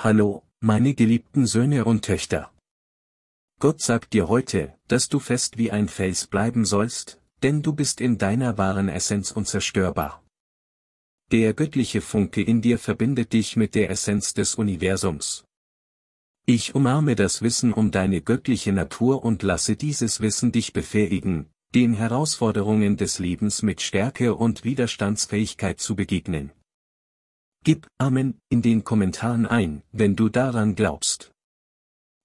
Hallo, meine geliebten Söhne und Töchter. Gott sagt dir heute, dass du fest wie ein Fels bleiben sollst, denn du bist in deiner wahren Essenz unzerstörbar. Der göttliche Funke in dir verbindet dich mit der Essenz des Universums. Ich umarme das Wissen um deine göttliche Natur und lasse dieses Wissen dich befähigen, den Herausforderungen des Lebens mit Stärke und Widerstandsfähigkeit zu begegnen. Gib Amen in den Kommentaren ein, wenn du daran glaubst.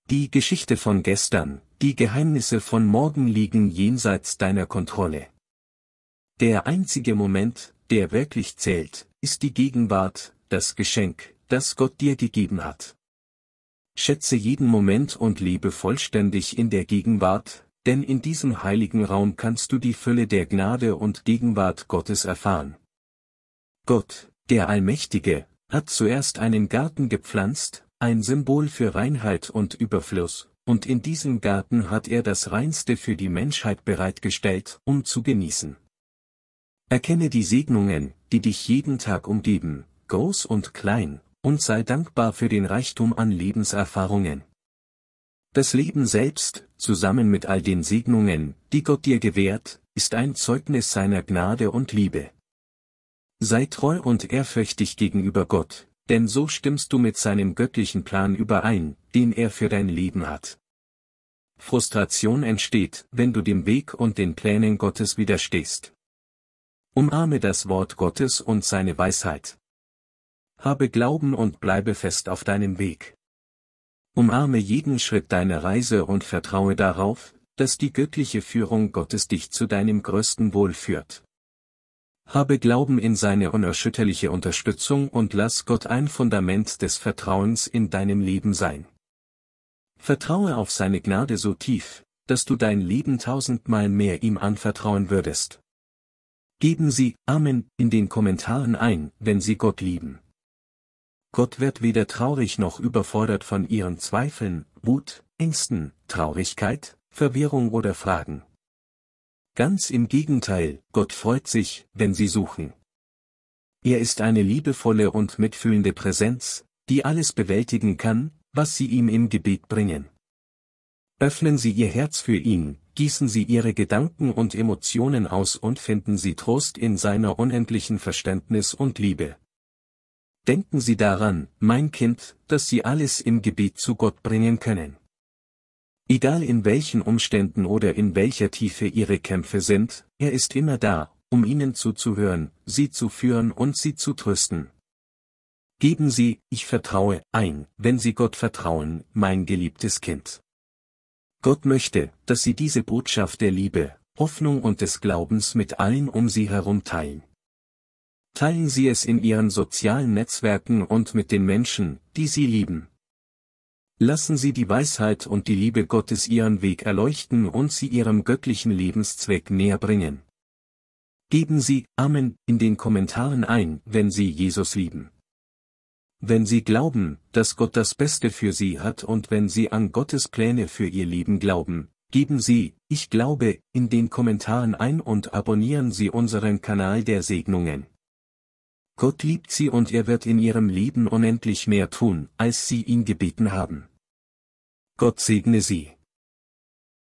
Die Geschichte von gestern, die Geheimnisse von morgen liegen jenseits deiner Kontrolle. Der einzige Moment, der wirklich zählt, ist die Gegenwart, das Geschenk, das Gott dir gegeben hat. Schätze jeden Moment und lebe vollständig in der Gegenwart, denn in diesem heiligen Raum kannst du die Fülle der Gnade und Gegenwart Gottes erfahren. Gott, der Allmächtige, hat zuerst einen Garten gepflanzt, ein Symbol für Reinheit und Überfluss, und in diesem Garten hat er das Reinste für die Menschheit bereitgestellt, um zu genießen. Erkenne die Segnungen, die dich jeden Tag umgeben, groß und klein, und sei dankbar für den Reichtum an Lebenserfahrungen. Das Leben selbst, zusammen mit all den Segnungen, die Gott dir gewährt, ist ein Zeugnis seiner Gnade und Liebe. Sei treu und ehrfürchtig gegenüber Gott, denn so stimmst du mit seinem göttlichen Plan überein, den er für dein Leben hat. Frustration entsteht, wenn du dem Weg und den Plänen Gottes widerstehst. Umarme das Wort Gottes und seine Weisheit. Habe Glauben und bleibe fest auf deinem Weg. Umarme jeden Schritt deiner Reise und vertraue darauf, dass die göttliche Führung Gottes dich zu deinem größten Wohl führt. Habe Glauben in seine unerschütterliche Unterstützung und lass Gott ein Fundament des Vertrauens in deinem Leben sein. Vertraue auf seine Gnade so tief, dass du dein Leben tausendmal mehr ihm anvertrauen würdest. Geben Sie Amen in den Kommentaren ein, wenn Sie Gott lieben. Gott wird weder traurig noch überfordert von Ihren Zweifeln, Wut, Ängsten, Traurigkeit, Verwirrung oder Fragen. Ganz im Gegenteil, Gott freut sich, wenn sie suchen. Er ist eine liebevolle und mitfühlende Präsenz, die alles bewältigen kann, was sie ihm im Gebet bringen. Öffnen Sie Ihr Herz für ihn, gießen Sie Ihre Gedanken und Emotionen aus und finden Sie Trost in seiner unendlichen Verständnis und Liebe. Denken Sie daran, mein Kind, dass Sie alles im Gebet zu Gott bringen können. Egal in welchen Umständen oder in welcher Tiefe ihre Kämpfe sind, er ist immer da, um ihnen zuzuhören, sie zu führen und sie zu trösten. Geben Sie, ich vertraue, ein, wenn Sie Gott vertrauen, mein geliebtes Kind. Gott möchte, dass Sie diese Botschaft der Liebe, Hoffnung und des Glaubens mit allen um Sie herum teilen. Teilen Sie es in Ihren sozialen Netzwerken und mit den Menschen, die Sie lieben. Lassen Sie die Weisheit und die Liebe Gottes Ihren Weg erleuchten und Sie Ihrem göttlichen Lebenszweck näher bringen. Geben Sie Amen in den Kommentaren ein, wenn Sie Jesus lieben. Wenn Sie glauben, dass Gott das Beste für Sie hat und wenn Sie an Gottes Pläne für Ihr Leben glauben, geben Sie Ich glaube in den Kommentaren ein und abonnieren Sie unseren Kanal der Segnungen. Gott liebt sie und er wird in ihrem Leben unendlich mehr tun, als sie ihn gebeten haben. Gott segne sie.